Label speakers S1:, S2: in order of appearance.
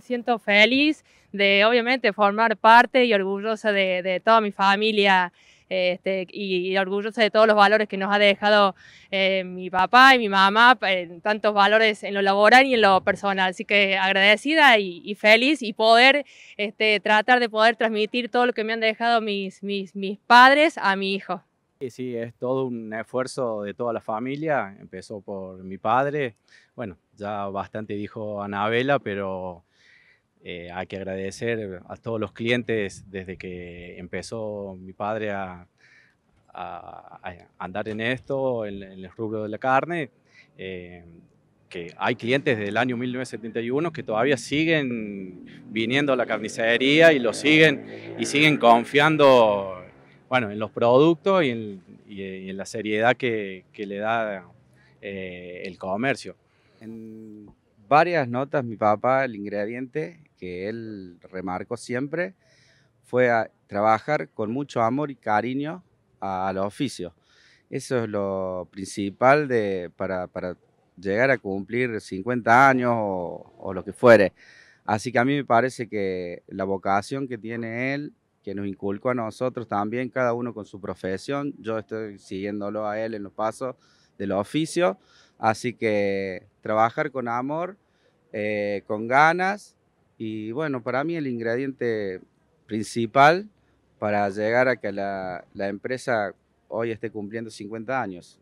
S1: siento feliz de obviamente formar parte y orgullosa de, toda mi familia este, y, orgullosa de todos los valores que nos ha dejado eh, mi papá y mi mamá, eh, tantos valores en lo laboral y en lo personal. Así que agradecida y, feliz y poder este, tratar de poder transmitir todo lo que me han dejado mis, mis, mis padres a mi hijo.
S2: Sí, sí, es todo un esfuerzo de toda la familia. Empezó por mi padre, bueno, ya bastante dijo Anabela, pero eh, hay que agradecer a todos los clientes desde que empezó mi padre a, andar en esto, en, el rubro de la carne. Eh, que hay clientes del año 1971 que todavía siguen viniendo a la carnicería y lo siguen y siguen confiando bueno, en los productos y en, la seriedad que, le da
S3: eh, el comercio. En varias notas mi papá, el ingrediente, que él remarcó siempre fue a trabajar con mucho amor y cariño a los oficios Eso es lo principal para, llegar a cumplir 50 años o, lo que fuere. Así que a mí me parece que la vocación que tiene él, que nos inculcó a nosotros también, cada uno con su profesión, yo estoy siguiéndolo a él en los pasos de los oficios así que trabajar con amor, eh, con ganas y bueno, para mí el ingrediente principal para llegar a que la, la empresa hoy esté cumpliendo 50 años.